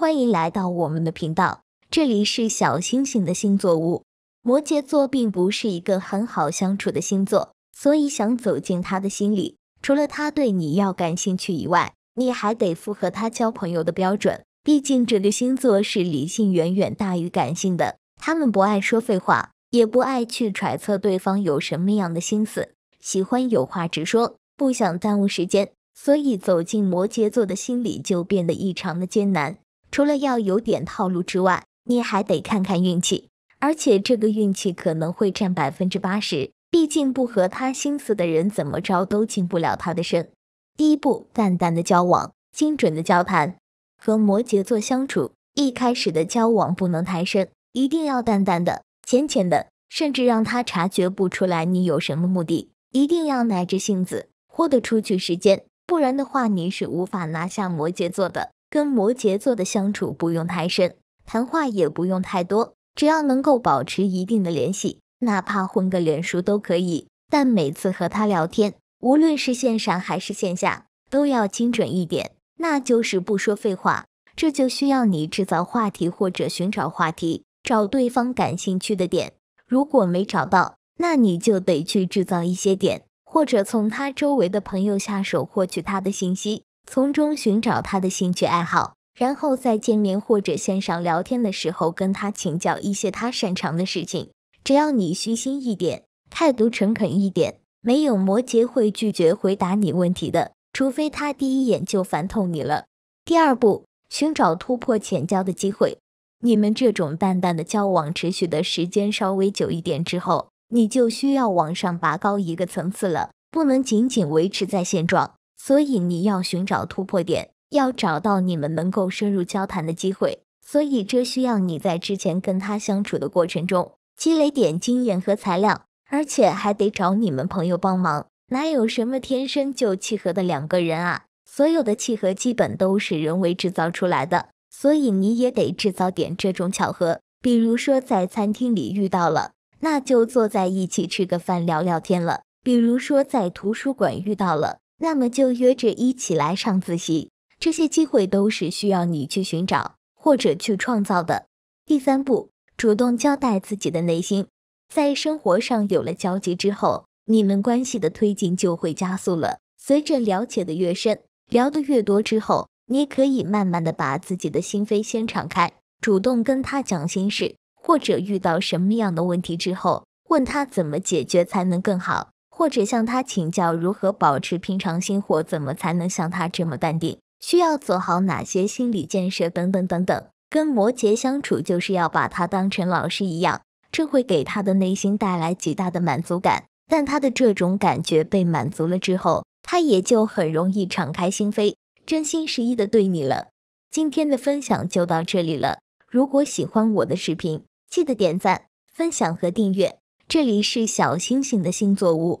欢迎来到我们的频道，这里是小星星的星座屋。摩羯座并不是一个很好相处的星座，所以想走进他的心里，除了他对你要感兴趣以外，你还得符合他交朋友的标准。毕竟这个星座是理性远远大于感性的，他们不爱说废话，也不爱去揣测对方有什么样的心思，喜欢有话直说，不想耽误时间，所以走进摩羯座的心里就变得异常的艰难。除了要有点套路之外，你还得看看运气，而且这个运气可能会占百分之八十。毕竟不合他心思的人，怎么着都进不了他的身。第一步，淡淡的交往，精准的交谈。和摩羯座相处，一开始的交往不能太深，一定要淡淡的、浅浅的，甚至让他察觉不出来你有什么目的。一定要耐着性子，豁得出去时间，不然的话，你是无法拿下摩羯座的。跟摩羯座的相处不用太深，谈话也不用太多，只要能够保持一定的联系，哪怕混个脸熟都可以。但每次和他聊天，无论是线上还是线下，都要精准一点，那就是不说废话。这就需要你制造话题或者寻找话题，找对方感兴趣的点。如果没找到，那你就得去制造一些点，或者从他周围的朋友下手获取他的信息。从中寻找他的兴趣爱好，然后在见面或者线上聊天的时候跟他请教一些他擅长的事情。只要你虚心一点，态度诚恳一点，没有摩羯会拒绝回答你问题的，除非他第一眼就烦透你了。第二步，寻找突破浅交的机会。你们这种淡淡的交往持续的时间稍微久一点之后，你就需要往上拔高一个层次了，不能仅仅维持在现状。所以你要寻找突破点，要找到你们能够深入交谈的机会。所以这需要你在之前跟他相处的过程中积累点经验和材料，而且还得找你们朋友帮忙。哪有什么天生就契合的两个人啊？所有的契合基本都是人为制造出来的。所以你也得制造点这种巧合，比如说在餐厅里遇到了，那就坐在一起吃个饭聊聊天了；比如说在图书馆遇到了。那么就约着一起来上自习，这些机会都是需要你去寻找或者去创造的。第三步，主动交代自己的内心，在生活上有了交集之后，你们关系的推进就会加速了。随着了解的越深，聊得越多之后，你可以慢慢的把自己的心扉先敞开，主动跟他讲心事，或者遇到什么样的问题之后，问他怎么解决才能更好。或者向他请教如何保持平常心，或怎么才能像他这么淡定，需要做好哪些心理建设等等等等。跟摩羯相处，就是要把他当成老师一样，这会给他的内心带来极大的满足感。但他的这种感觉被满足了之后，他也就很容易敞开心扉，真心实意的对你了。今天的分享就到这里了。如果喜欢我的视频，记得点赞、分享和订阅。这里是小星星的星座屋。